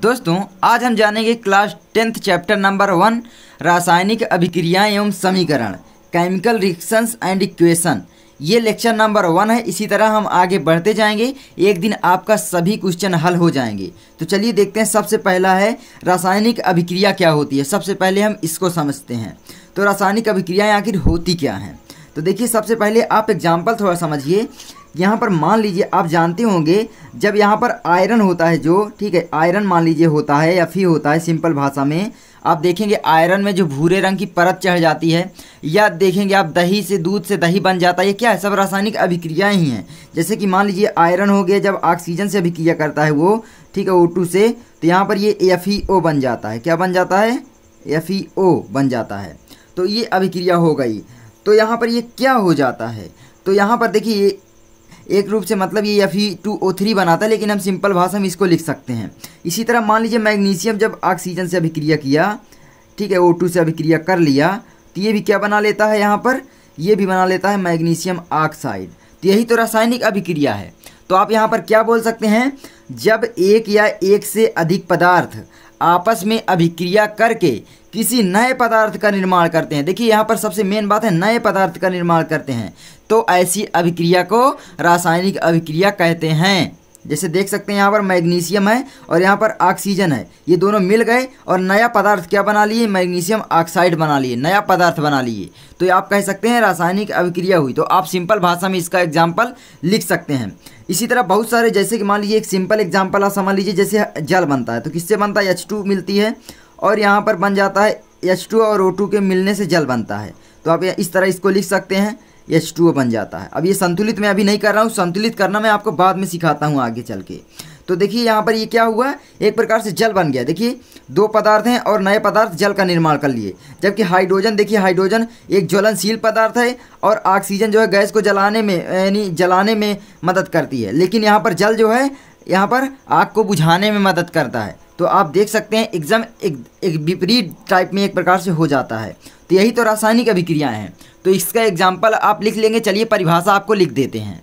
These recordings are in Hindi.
दोस्तों आज हम जानेंगे class tenth chapter number one रासायनिक अभिक्रियाएं एवं समीकरण केमिकल रिएक्शंस एंड इक्वेशन ये लेक्चर नंबर वन है इसी तरह हम आगे बढ़ते जाएंगे एक दिन आपका सभी क्वेश्चन हल हो जाएंगे तो चलिए देखते हैं सबसे पहला है रासायनिक अभिक्रिया क्या होती है सबसे पहले हम इसको समझते हैं तो रासायनिक अभिक्रियाएँ आखिर होती क्या हैं तो देखिए सबसे पहले आप एग्जाम्पल थोड़ा समझिए यहाँ पर मान लीजिए आप जानते होंगे जब यहाँ पर आयरन होता है जो ठीक है आयरन मान लीजिए होता है या फी होता है सिंपल भाषा में आप देखेंगे आयरन में जो भूरे रंग की परत चढ़ जाती है या देखेंगे आप दही से दूध से दही बन जाता है क्या है सब रासायनिक अभिक्रियाएँ ही हैं जैसे कि मान लीजिए आयरन हो गया जब ऑक्सीजन से अभिक्रिया करता है वो ठीक है ओ टू से तो यहाँ पर ये एफ ई ओ बन जाता है क्या बन जाता है एफ ई ओ बन जाता है तो ये अभिक्रिया हो गई तो यहाँ पर ये क्या हो जाता है तो यहाँ पर देखिए एक रूप से मतलब ये F E two O three बनाता है लेकिन हम सिंपल भाषा में इसको लिख सकते हैं इसी तरह मान लीजिए मैग्नीशियम जब ऑक्सीजन से अभिक्रिया किया ठीक है ओ टू से अभिक्रिया कर लिया तो ये भी क्या बना लेता है यहाँ पर ये भी बना लेता है मैग्नीशियम ऑक्साइड तो यही तो रासायनिक अभिक्रिया है तो आप यहाँ पर क्या बोल सकते हैं जब एक या एक से अधिक पदार्थ आपस में अभिक्रिया करके किसी नए पदार्थ का निर्माण करते हैं देखिए यहाँ पर सबसे मेन बात है नए पदार्थ का निर्माण करते हैं तो ऐसी अभिक्रिया को रासायनिक अभिक्रिया कहते हैं जैसे देख सकते हैं यहाँ पर मैग्नीशियम है और यहाँ पर ऑक्सीजन है ये दोनों मिल गए और नया पदार्थ क्या बना लिए मैग्नीशियम ऑक्साइड बना लिए नया पदार्थ बना लिए तो आप कह सकते हैं रासायनिक अभिक्रिया हुई तो आप सिंपल भाषा में इसका एग्जाम्पल लिख सकते हैं इसी तरह बहुत सारे जैसे कि मान लीजिए एक सिंपल एग्जाम्पल आप समझ लीजिए जैसे जल बनता है तो किससे बनता है एच मिलती है और यहाँ पर बन जाता है एच और ओ के मिलने से जल बनता है तो आप इस तरह इसको लिख सकते हैं एच टू बन जाता है अब ये संतुलित मैं अभी नहीं कर रहा हूँ संतुलित करना मैं आपको बाद में सिखाता हूँ आगे चल के तो देखिए यहाँ पर ये क्या हुआ एक प्रकार से जल बन गया देखिए दो पदार्थ हैं और नए पदार्थ जल का निर्माण कर लिए जबकि हाइड्रोजन देखिए हाइड्रोजन एक ज्वलनशील पदार्थ है और ऑक्सीजन जो है गैस को जलाने में यानी जलाने में मदद करती है लेकिन यहाँ पर जल जो है यहाँ पर आग को बुझाने में मदद करता है तो आप देख सकते हैं एग्जाम एक, एक विपरीत टाइप में एक प्रकार से हो जाता है तो यही तो रासायनिक अभिक्रियाएँ हैं तो इसका एग्जाम्पल आप लिख लेंगे चलिए परिभाषा आपको लिख देते हैं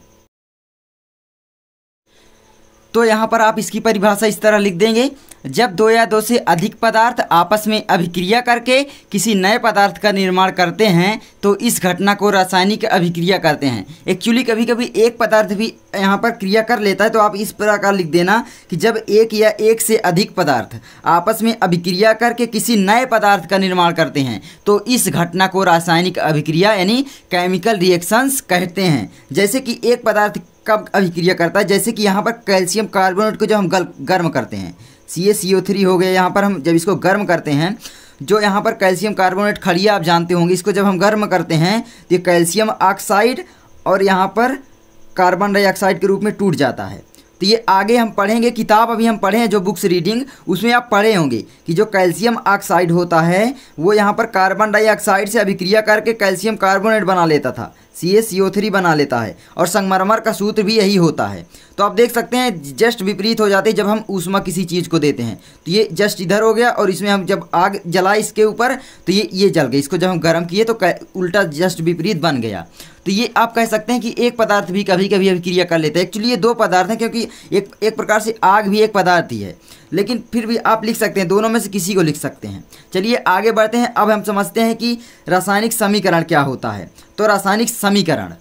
तो यहाँ पर आप इसकी परिभाषा इस तरह लिख देंगे जब दो या दो से अधिक पदार्थ आपस में अभिक्रिया करके किसी नए पदार्थ का निर्माण करते हैं तो इस घटना को रासायनिक अभिक्रिया कहते हैं एक्चुअली कभी कभी एक पदार्थ भी यहाँ पर क्रिया कर लेता है तो आप इस प्रकार लिख देना कि जब एक या एक से अधिक पदार्थ आपस में अभिक्रिया करके किसी नए पदार्थ का निर्माण करते हैं तो इस घटना को रासायनिक अभिक्रिया यानी केमिकल रिएक्शंस कहते हैं जैसे कि एक पदार्थ का अभिक्रिया करता है जैसे कि यहाँ पर कैल्शियम कार्बोनेट को जब हम गर्म करते हैं सी ए सी ओ थ्री हो गया यहाँ पर हम जब इसको गर्म करते हैं जो यहाँ पर कैल्शियम कार्बोनेट खड़िया आप जानते होंगे इसको जब हम गर्म करते हैं तो कैल्शियम ऑक्साइड और यहाँ पर कार्बन डाइऑक्साइड के रूप में टूट जाता है तो ये आगे हम पढ़ेंगे किताब अभी हम पढ़े हैं जो बुक्स रीडिंग उसमें आप पढ़े होंगे कि जो कैल्शियम ऑक्साइड होता है वो यहाँ पर कार्बन डाइऑक्साइड से अभिक्रिया करके कैल्शियम कार्बोनेट बना लेता था सी ए सी ओ थ्री बना लेता है और संगमरमर का सूत्र भी यही होता है तो आप देख सकते हैं जस्ट विपरीत हो जाते हैं जब हम ऊष्मा किसी चीज़ को देते हैं तो ये जस्ट इधर हो गया और इसमें हम जब आग जला इसके ऊपर तो ये ये जल गई इसको जब हम गर्म किए तो उल्टा जस्ट विपरीत बन गया तो ये आप कह सकते हैं कि एक पदार्थ भी कभी कभी अभिक्रिया कर लेता है एक्चुअली ये दो पदार्थ हैं क्योंकि एक एक प्रकार से आग भी एक पदार्थ ही है लेकिन फिर भी आप लिख सकते हैं दोनों में से किसी को लिख सकते हैं चलिए आगे बढ़ते हैं अब हम समझते हैं कि रासायनिक समीकरण क्या होता है तो रासायनिक समीकरण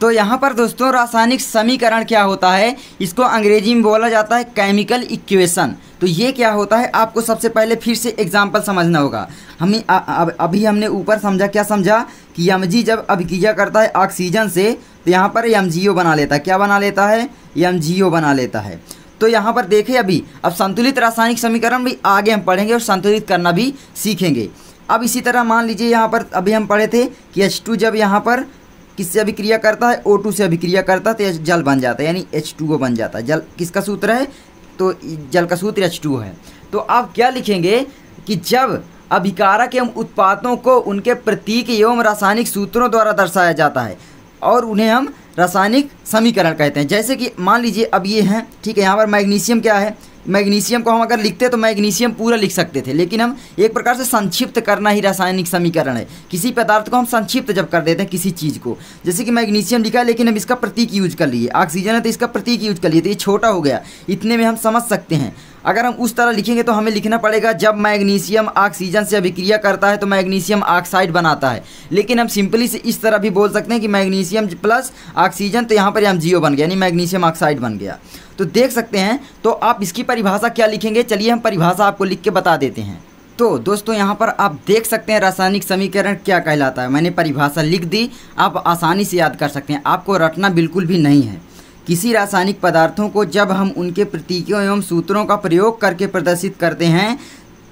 तो यहाँ पर दोस्तों रासायनिक समीकरण क्या होता है इसको अंग्रेजी में बोला जाता है केमिकल इक्वेशन तो ये क्या होता है आपको सबसे पहले फिर से एग्जाम्पल समझना होगा हम अभी हमने ऊपर समझा क्या समझा कि यमजी जब अभिक्रिया करता है ऑक्सीजन से तो यहाँ पर यम बना लेता है क्या बना लेता है यम बना लेता है तो यहाँ पर देखें अभी अब संतुलित रासायनिक समीकरण भी आगे हम पढ़ेंगे और संतुलित करना भी सीखेंगे अब इसी तरह मान लीजिए यहाँ पर अभी हम पढ़े थे कि एच टू जब यहाँ पर किससे अभिक्रिया करता है ओ टू से अभिक्रिया करता है तो जल बन जाता है यानी एच टू ओ बन जाता है जल किसका सूत्र है तो जल का सूत्र एच टू है तो आप क्या लिखेंगे कि जब अभिकारक एवं उत्पादों को उनके प्रतीक एवं रासायनिक सूत्रों द्वारा दर्शाया जाता है और उन्हें हम रासायनिक समीकरण कहते हैं जैसे कि मान लीजिए अब ये हैं ठीक है यहाँ पर मैग्नीशियम क्या है मैग्नीशियम को हम अगर लिखते तो मैग्नीशियम पूरा लिख सकते थे लेकिन हम एक प्रकार से संक्षिप्त करना ही रासायनिक समीकरण है किसी पदार्थ को हम संक्षिप्त जब कर देते हैं किसी चीज़ को जैसे कि मैग्नीशियम लिखा है लेकिन हम इसका प्रतीक यूज कर लिए ऑक्सीजन है तो इसका प्रतीक यूज कर लिए तो ये छोटा हो गया इतने में हम समझ सकते हैं अगर हम उस तरह लिखेंगे तो हमें लिखना पड़ेगा जब मैग्नीशियम ऑक्सीजन से अभिक्रिया करता है तो मैग्नीशियम ऑक्साइड बनाता है लेकिन हम सिंपली से इस तरह भी बोल सकते हैं कि मैग्नीशियम प्लस ऑक्सीजन तो यहाँ पर हम जियो बन गया यानी मैग्नीशियम ऑक्साइड बन गया तो देख सकते हैं तो आप इसकी परिभाषा क्या लिखेंगे चलिए हम परिभाषा आपको लिख के बता देते हैं तो दोस्तों यहाँ पर आप देख सकते हैं रासायनिक समीकरण क्या कहलाता है मैंने परिभाषा लिख दी आप आसानी से याद कर सकते हैं आपको रटना बिल्कुल भी नहीं है किसी रासायनिक पदार्थों को जब हम उनके प्रतीकों एवं सूत्रों का प्रयोग करके प्रदर्शित करते हैं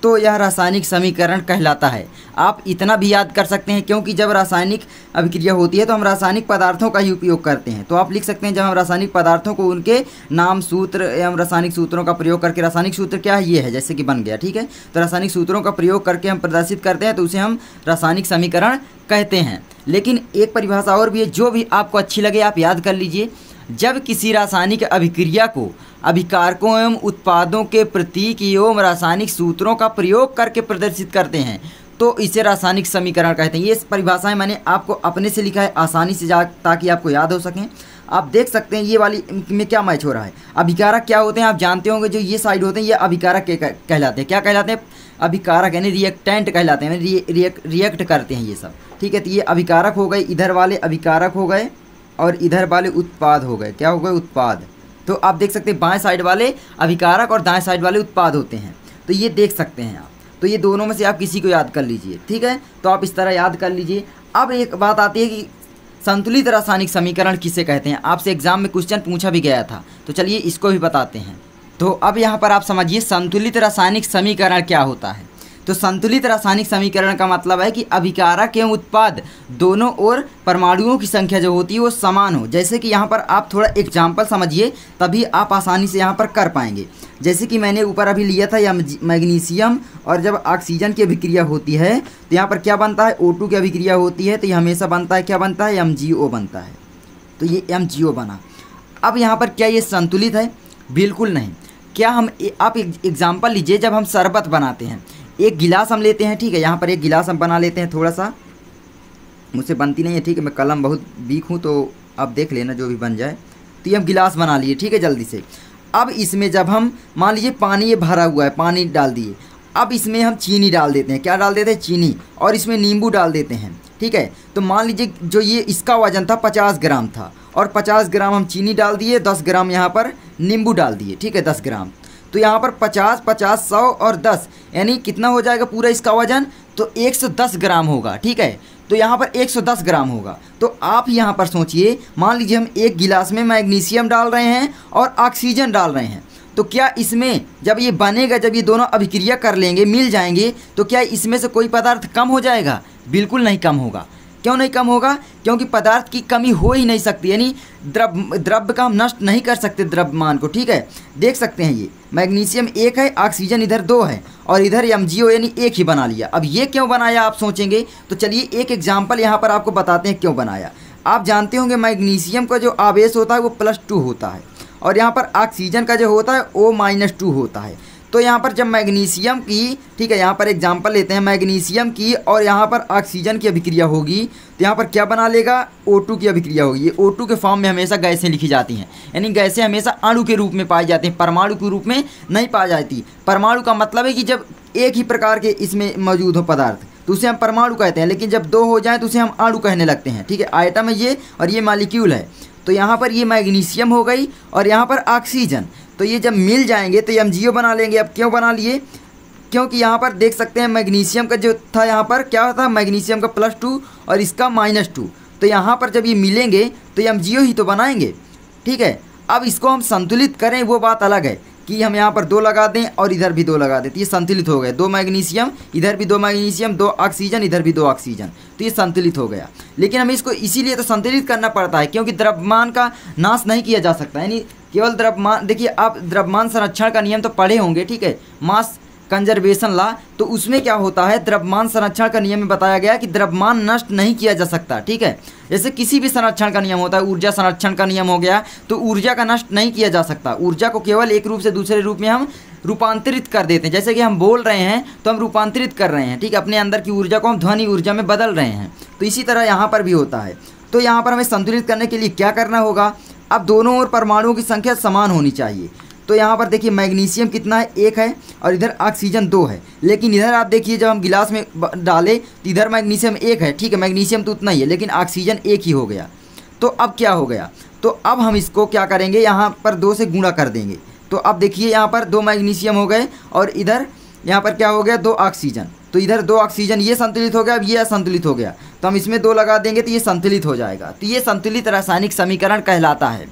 तो यह रासायनिक समीकरण कहलाता है आप इतना भी याद कर सकते हैं क्योंकि जब रासायनिक अभिक्रिया होती है तो हम रासायनिक पदार्थों का ही उपयोग करते हैं तो आप लिख सकते हैं जब हम रासायनिक पदार्थों को उनके नाम सूत्र एवं रासायनिक सूत्रों का प्रयोग करके रासायनिक सूत्र क्या है ये है जैसे कि बन गया ठीक है तो रासायनिक सूत्रों का प्रयोग करके हम प्रदर्शित करते हैं तो उसे हम रासायनिक समीकरण कहते हैं लेकिन एक परिभाषा और भी है जो भी आपको अच्छी लगे आप याद कर लीजिए जब किसी रासायनिक अभिक्रिया को अभिकारकों एवं उत्पादों के प्रतीक एवं रासायनिक सूत्रों का प्रयोग करके प्रदर्शित करते हैं तो इसे रासायनिक समीकरण कहते हैं ये परिभाषाएं मैंने आपको अपने से लिखा है आसानी से जा ताकि आपको याद हो सकें आप देख सकते हैं ये वाली में क्या मैच हो रहा है अभिकारक क्या होते हैं आप जानते होंगे जो ये साइड होते हैं ये अभिकारक कहलाते हैं क्या कहलाते हैं अभिकारक यानी रिएक्टेंट कहलाते हैं रिएक्ट रिएक्ट करते हैं ये सब ठीक है तो ये अभिकारक हो गए इधर वाले अभिकारक हो गए और इधर वाले उत्पाद हो गए क्या हो गए उत्पाद तो आप देख सकते हैं बाएं साइड वाले अभिकारक और दाएं साइड वाले उत्पाद होते हैं तो ये देख सकते हैं आप तो ये दोनों में से आप किसी को याद कर लीजिए ठीक है तो आप इस तरह याद कर लीजिए अब एक बात आती है कि संतुलित रासायनिक समीकरण किसे कहते हैं आपसे एग्जाम में क्वेश्चन पूछा भी गया था तो चलिए इसको भी बताते हैं तो अब यहाँ पर आप समझिए संतुलित रासायनिक समीकरण क्या होता है तो संतुलित रासायनिक समीकरण का मतलब है कि अभिकारक एवं उत्पाद दोनों ओर परमाणुओं की संख्या जो होती है वो समान हो जैसे कि यहाँ पर आप थोड़ा एग्जाम्पल समझिए तभी आप आसानी से यहाँ पर कर पाएंगे जैसे कि मैंने ऊपर अभी लिया था या मैग्नीशियम और जब ऑक्सीजन की अभिक्रिया होती है तो यहाँ पर क्या बनता है ओ की अभिक्रिया होती है तो ये हमेशा बनता है क्या बनता है एम बनता है तो ये एम बना अब यहाँ पर क्या ये संतुलित है बिल्कुल नहीं क्या हम आप एग्ज़ाम्पल लीजिए जब हम शरबत बनाते हैं एक गिलास हम लेते हैं ठीक है यहाँ पर एक गिलास हम बना लेते हैं थोड़ा सा मुझसे बनती नहीं है ठीक है मैं कलम बहुत वीक हूँ तो आप देख लेना जो भी बन जाए तो ये हम गिलास बना लिए ठीक है जल्दी से अब इसमें जब हम मान लीजिए पानी ये भरा हुआ है पानी डाल दिए अब इसमें हम चीनी डाल देते हैं क्या डाल देते हैं चीनी और इसमें नींबू डाल देते हैं ठीक है तो मान लीजिए जो ये इसका वजन था पचास ग्राम था और पचास ग्राम हम चीनी डाल दिए दस ग्राम यहाँ पर नींबू डाल दिए ठीक है दस ग्राम तो यहाँ पर पचास पचास सौ और दस यानी कितना हो जाएगा पूरा इसका वजन तो 110 ग्राम होगा ठीक है तो यहाँ पर 110 ग्राम होगा तो आप यहाँ पर सोचिए मान लीजिए हम एक गिलास में मैग्नीशियम डाल रहे हैं और ऑक्सीजन डाल रहे हैं तो क्या इसमें जब ये बनेगा जब ये दोनों अभिक्रिया कर लेंगे मिल जाएंगे तो क्या इसमें से कोई पदार्थ कम हो जाएगा बिल्कुल नहीं कम होगा क्यों नहीं कम होगा क्योंकि पदार्थ की कमी हो ही नहीं सकती यानी द्रव्य द्रव्य का हम नष्ट नहीं कर सकते द्रव्यमान को ठीक है देख सकते हैं ये मैग्नीशियम एक है ऑक्सीजन इधर दो है और इधर एम यानी एक ही बना लिया अब ये क्यों बनाया आप सोचेंगे तो चलिए एक एग्जाम्पल यहाँ पर आपको बताते हैं क्यों बनाया आप जानते होंगे मैग्नीशियम का जो आवेश होता है वो प्लस टू होता है और यहाँ पर ऑक्सीजन का जो होता है वो माइनस टू होता है तो यहाँ पर जब मैग्नीशियम की ठीक है यहाँ पर एग्जाम्पल लेते हैं मैग्नीशियम की और यहाँ पर ऑक्सीजन की अभिक्रिया होगी तो यहाँ पर क्या बना लेगा ओ की अभिक्रिया होगी ये ओ के फॉर्म में हमेशा गैसें लिखी जाती हैं यानी गैसें हमेशा अणु के रूप में पाई जाती हैं परमाणु के रूप में नहीं पाई जाती परमाणु का मतलब है कि जब एक ही प्रकार के इसमें मौजूद हो पदार्थ तो उसे हम परमाणु कहते हैं लेकिन जब दो हो जाए तो उसे हम अणु कहने लगते हैं ठीक है आइटम है ये और ये मालिक्यूल है तो यहाँ पर ये मैग्नीशियम हो गई और यहाँ पर ऑक्सीजन तो ये जब मिल जाएंगे तो ये हम जियो बना लेंगे अब क्यों बना लिए क्योंकि यहाँ पर देख सकते हैं मैग्नीशियम का जो था यहाँ पर क्या था मैग्नीशियम का प्लस टू और इसका माइनस टू तो यहाँ पर जब ये मिलेंगे तो ये हम जियो ही तो बनाएंगे ठीक है अब इसको हम संतुलित करें वो बात अलग है कि हम यहाँ पर दो लगा दें और इधर भी दो लगा दें तो ये संतुलित हो गए दो मैग्नीशियम इधर भी दो मैग्नीशियम दो ऑक्सीजन इधर भी दो ऑक्सीजन तो ये संतुलित हो गया लेकिन हमें इसको इसीलिए तो संतुलित करना पड़ता है क्योंकि द्रव्यमान का नाश नहीं किया जा सकता यानी केवल द्रव्यमान देखिए आप द्रव्यमान संरक्षण का नियम तो पढ़े होंगे ठीक है मास कंजर्वेशन ला तो उसमें क्या होता है द्रव्यमान संरक्षण का नियम में बताया गया कि द्रव्यमान नष्ट नहीं किया जा सकता ठीक है जैसे किसी भी संरक्षण का नियम होता है ऊर्जा संरक्षण का नियम हो गया तो ऊर्जा का नष्ट नहीं किया जा सकता ऊर्जा को केवल एक रूप से दूसरे रूप में हम रूपांतरित कर देते हैं जैसे कि हम बोल रहे हैं तो हम रूपांतरित कर रहे हैं ठीक है अपने अंदर की ऊर्जा को हम ध्वनि ऊर्जा में बदल रहे हैं तो इसी तरह यहाँ पर भी होता है तो यहाँ पर हमें संतुलित करने के लिए क्या करना होगा अब दोनों ओर परमाणुओं की संख्या समान होनी चाहिए तो यहाँ पर देखिए मैग्नीशियम कितना है एक है और इधर ऑक्सीजन दो है लेकिन इधर आप देखिए जब हम गिलास में डालें तो इधर मैग्नीशियम एक है ठीक है मैग्नीशियम तो उतना ही है लेकिन ऑक्सीजन एक ही हो गया तो अब क्या हो गया तो अब हम इसको क्या करेंगे यहाँ पर दो से गुणा कर देंगे तो अब देखिए यहाँ पर दो मैग्नीशियम हो गए और इधर यहाँ पर क्या हो गया दो ऑक्सीजन तो इधर दो ऑक्सीजन ये संतुलित हो गया अब ये असंतुलित हो गया तो हम इसमें दो लगा देंगे तो ये संतुलित हो जाएगा तो ये संतुलित रासायनिक समीकरण कहलाता है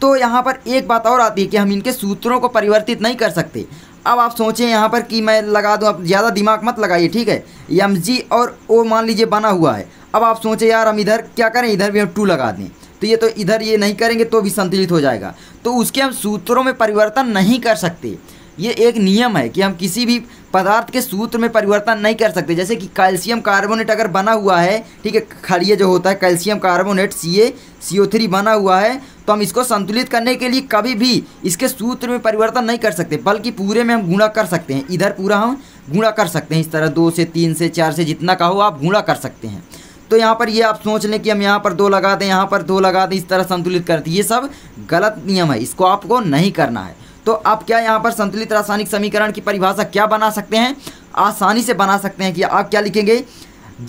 तो यहाँ पर एक बात और आती है कि हम इनके सूत्रों को परिवर्तित नहीं कर सकते अब आप सोचें यहाँ पर कि मैं लगा दूँ आप ज़्यादा दिमाग मत लगाइए ठीक है एम जी और ओ मान लीजिए बना हुआ है अब आप सोचें यार हम इधर क्या करें इधर भी हम टू लगा दें तो ये तो इधर ये नहीं करेंगे तो भी संतुलित हो जाएगा तो उसके हम सूत्रों में परिवर्तन नहीं कर सकते ये एक नियम है कि हम किसी भी पदार्थ के सूत्र में परिवर्तन नहीं कर सकते जैसे कि कैल्शियम कार्बोनेट अगर बना हुआ है ठीक है खड़िए जो होता है calcium carbonate C A C O three बना हुआ है तो हम इसको संतुलित करने के लिए कभी भी इसके सूत्र में परिवर्तन नहीं कर सकते बल्कि पूरे में हम गुणा कर सकते हैं इधर पूरा हम गुणा कर सकते हैं इस तरह दो से तीन से चार से जितना का हो आप गुणा कर सकते हैं तो यहाँ पर ये आप सोच लें कि हम यहाँ पर दो लगा दें यहाँ पर दो लगा दें इस तरह संतुलित करते ये सब गलत नियम है इसको आपको नहीं करना है तो आप क्या यहाँ पर संतुलित रासायनिक समीकरण की परिभाषा क्या बना सकते हैं आसानी से बना सकते हैं कि आप क्या लिखेंगे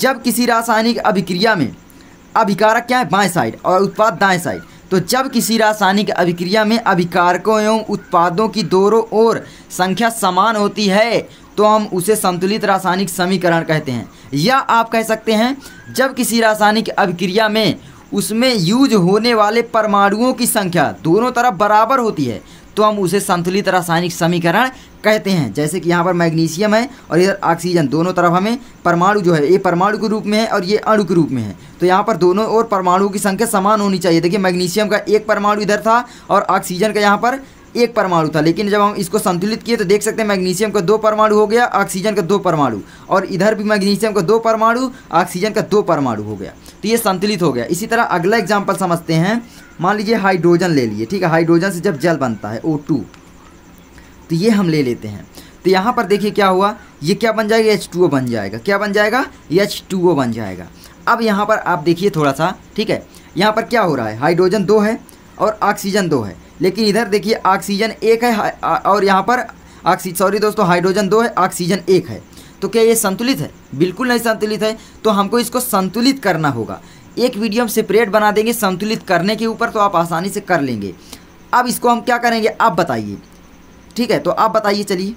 जब किसी रासायनिक अभिक्रिया में अभिकारक क्या है बाएँ साइड और उत्पाद दाएँ साइड तो जब किसी रासायनिक अभिक्रिया में अभिकारकों एवं उत्पादों की दोनों ओर संख्या समान होती है तो हम उसे संतुलित रासायनिक समीकरण कहते हैं या आप कह सकते हैं जब किसी रासायनिक अभिक्रिया में उसमें यूज होने वाले परमाणुओं की संख्या दोनों तरफ बराबर होती है तो हम उसे संतुलित रासायनिक समीकरण कहते हैं जैसे कि यहाँ पर मैग्नीशियम है और इधर ऑक्सीजन दोनों तरफ हमें परमाणु जो है ये परमाणु के रूप में है और ये अणु के रूप में है तो यहाँ पर दोनों और परमाणु की संख्या समान होनी चाहिए देखिए मैग्नीशियम का एक परमाणु इधर था और ऑक्सीजन का यहाँ पर एक परमाणु था लेकिन जब हम इसको संतुलित किए तो देख सकते हैं मैग्नीशियम का दो परमाणु हो गया ऑक्सीजन का दो परमाणु और इधर भी मैग्नीशियम का दो परमाणु ऑक्सीजन का दो परमाणु हो गया तो ये संतुलित हो गया इसी तरह अगला एग्जाम्पल समझते हैं मान लीजिए हाइड्रोजन ले लिए ठीक है हाइड्रोजन से जब जल बनता है ओ तो ये हम ले लेते हैं तो यहाँ पर देखिए क्या हुआ ये क्या बन जाएगा एच बन जाएगा क्या बन जाएगा एच बन जाएगा अब यहाँ पर आप देखिए थोड़ा सा ठीक है यहाँ पर क्या हो रहा है हाइड्रोजन दो है और ऑक्सीजन दो है लेकिन इधर देखिए ऑक्सीजन एक है और यहाँ पर ऑक्सी सॉरी दोस्तों हाइड्रोजन दो है ऑक्सीजन एक है तो क्या ये संतुलित है बिल्कुल नहीं संतुलित है तो हमको इसको संतुलित करना होगा एक वीडियो हम सेपरेट बना देंगे संतुलित करने के ऊपर तो आप आसानी से कर लेंगे अब इसको हम क्या करेंगे आप बताइए ठीक है तो आप बताइए चलिए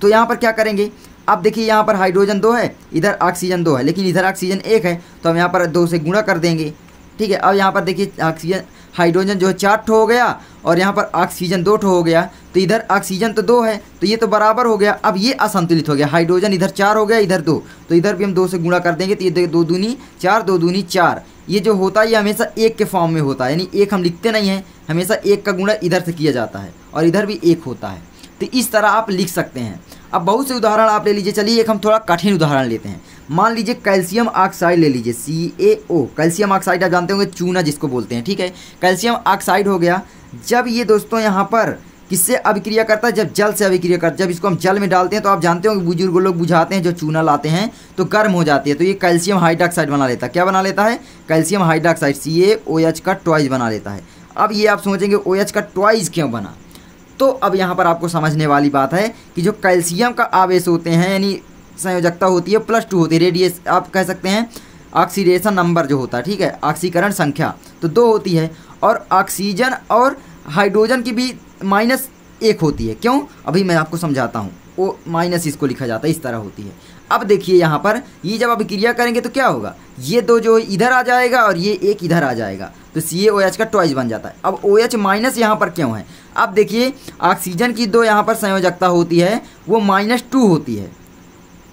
तो यहाँ पर क्या करेंगे अब देखिए यहाँ पर हाइड्रोजन दो है इधर ऑक्सीजन दो है लेकिन इधर ऑक्सीजन एक है तो हम यहाँ पर दो से गुणा कर देंगे ठीक है अब यहाँ पर देखिए ऑक्सीजन हाइड्रोजन जो है चार ठो हो गया और यहाँ पर ऑक्सीजन दो ठो हो गया तो इधर ऑक्सीजन तो दो है तो ये तो बराबर हो गया अब ये असंतुलित हो गया हाइड्रोजन इधर चार हो गया इधर दो तो इधर भी हम दो से गुणा कर देंगे तो ये दो दूनी चार दो दूनी चार ये जो होता है ये हमेशा एक के फॉर्म में होता है यानी एक हम लिखते नहीं हैं हमेशा एक का गुणा इधर से किया जाता है और इधर भी एक होता है तो इस तरह आप लिख सकते हैं अब बहुत से उदाहरण आप ले लीजिए चलिए एक हम थोड़ा कठिन उदाहरण लेते हैं मान लीजिए कैल्शियम ऑक्साइड ले लीजिए सी ए ओ कैल्शियम ऑक्साइड आप जानते होंगे चूना जिसको बोलते हैं ठीक है कैल्शियम ऑक्साइड हो गया जब ये दोस्तों यहाँ पर किससे अभिक्रिया करता है जब जल से अभिक्रिया करता है जब इसको हम जल में डालते हैं तो आप जानते हो बुजुर्ग लोग बुझाते हैं जो चूना लाते हैं तो गर्म हो जाती है तो ये कैल्शियम हाइड्रॉक्साइड बना लेता है क्या बना लेता है calcium hydroxide C A O H का ट्वाइस बना लेता है अब ये आप सोचेंगे ओ एच का ट्वाइस क्यों बना तो अब यहाँ पर आपको समझने वाली बात है कि जो कैल्शियम का आवेश होते हैं यानी संयोजकता होती है प्लस टू होती है रेडियस आप कह सकते हैं ऑक्सीडेशन नंबर जो होता है ठीक है ऑक्सीकरण संख्या तो दो होती है और ऑक्सीजन और हाइड्रोजन की भी माइनस एक होती है क्यों अभी मैं आपको समझाता हूँ वो माइनस इसको लिखा जाता है इस तरह होती है अब देखिए यहाँ पर ये जब क्रिया करेंगे तो क्या होगा ये दो जो इधर आ जाएगा और ये एक इधर आ जाएगा तो सी ओ एच का ट्वाइस बन जाता है अब ओ एच माइनस यहाँ पर क्यों है अब देखिए ऑक्सीजन की दो यहाँ पर संयोजकता होती है वो माइनस टू होती है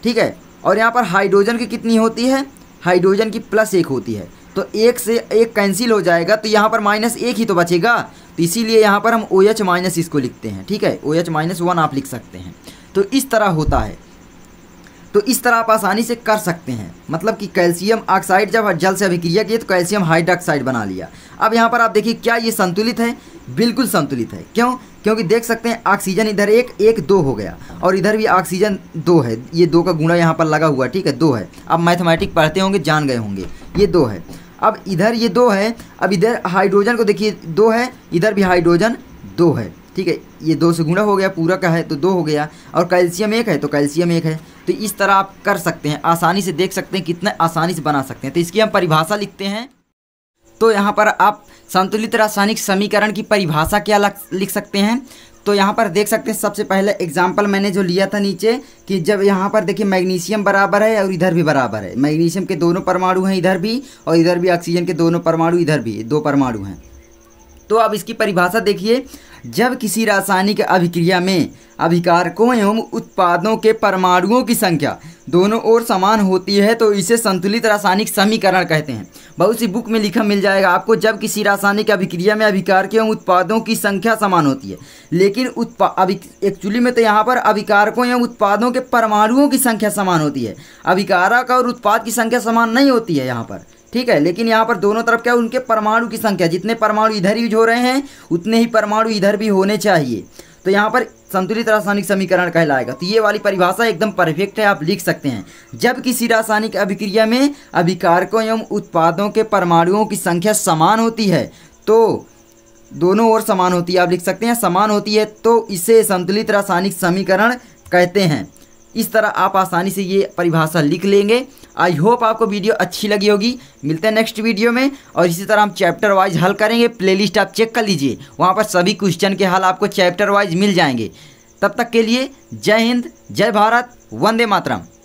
ठीक है और यहाँ पर हाइड्रोजन की कितनी होती है हाइड्रोजन की प्लस एक होती है तो एक से एक कैंसिल हो जाएगा तो यहाँ पर माइनस एक ही तो बचेगा तो इसीलिए यहाँ पर हम ओ OH एच माइनस इसको लिखते हैं ठीक है O OH H minus one आप लिख सकते हैं तो इस तरह होता है तो इस तरह आप आसानी से कर सकते हैं मतलब कि कैल्शियम ऑक्साइड जब जल से अभिक्रिया किए तो कैल्शियम हाइड्रोक्साइड बना लिया अब यहाँ पर आप देखिए क्या ये संतुलित है बिल्कुल संतुलित है क्यों क्योंकि देख सकते हैं ऑक्सीजन इधर एक एक दो हो गया और इधर भी ऑक्सीजन दो है ये दो का गुणा यहाँ पर लगा हुआ ठीक है दो है अब मैथमेटिक पढ़ते होंगे जान गए होंगे ये दो है अब इधर ये दो है अब इधर हाइड्रोजन को देखिए दो है इधर भी हाइड्रोजन दो है ठीक है ये दो से गुणा हो गया पूरा का है तो दो हो गया और कैल्शियम एक है तो कैल्शियम एक है तो इस तरह आप कर सकते हैं आसानी से देख सकते हैं कितना आसानी से बना सकते हैं तो इसकी हम परिभाषा लिखते हैं तो यहाँ पर आप संतुलित रासायनिक समीकरण की परिभाषा क्या लिख सकते हैं तो यहाँ पर देख सकते हैं सबसे पहले एग्जाम्पल मैंने जो लिया था नीचे कि जब यहाँ पर देखिए मैग्नीशियम बराबर है और इधर भी बराबर है मैग्नीशियम के दोनों परमाणु हैं इधर भी और इधर भी ऑक्सीजन के दोनों परमाणु इधर भी दो परमाणु हैं तो अब इसकी परिभाषा देखिए जब किसी रासायनिक अभिक्रिया में अभिकारकों एवं उत्पादों के परमाणुओं की संख्या दोनों ओर समान होती है तो इसे संतुलित रासायनिक समीकरण कहते हैं बहुत सी बुक में लिखा मिल जाएगा आपको जब किसी रासायनिक अभिक्रिया में अभिकारक एवं उत्पादों की संख्या समान होती है लेकिन उत्पा एक्चुअली में तो यहाँ पर अभिकारकों एवं उत्पादों के परमाणुओं की संख्या समान होती है अभिकारक और उत्पाद की संख्या समान नहीं होती है यहाँ पर ठीक है लेकिन यहाँ पर दोनों तरफ क्या है उनके परमाणु की संख्या जितने परमाणु इधर यूज हो रहे हैं उतने ही परमाणु इधर भी होने चाहिए तो यहाँ पर संतुलित रासायनिक समीकरण कहलाएगा तो ये वाली परिभाषा एकदम परफेक्ट है आप लिख सकते हैं जब किसी रासायनिक अभिक्रिया में अभिकारकों एवं उत्पादों के परमाणुओं की संख्या समान होती है तो दोनों ओर समान होती है आप लिख सकते हैं समान होती है तो इसे संतुलित रासायनिक समीकरण कहते हैं इस तरह आप आसानी से ये परिभाषा लिख लेंगे आई होप आपको वीडियो अच्छी लगी होगी मिलते हैं नेक्स्ट वीडियो में और इसी तरह हम चैप्टर वाइज हल करेंगे प्लेलिस्ट आप चेक कर लीजिए वहाँ पर सभी क्वेश्चन के हल आपको चैप्टर वाइज मिल जाएंगे तब तक के लिए जय हिंद जय भारत वंदे मातरम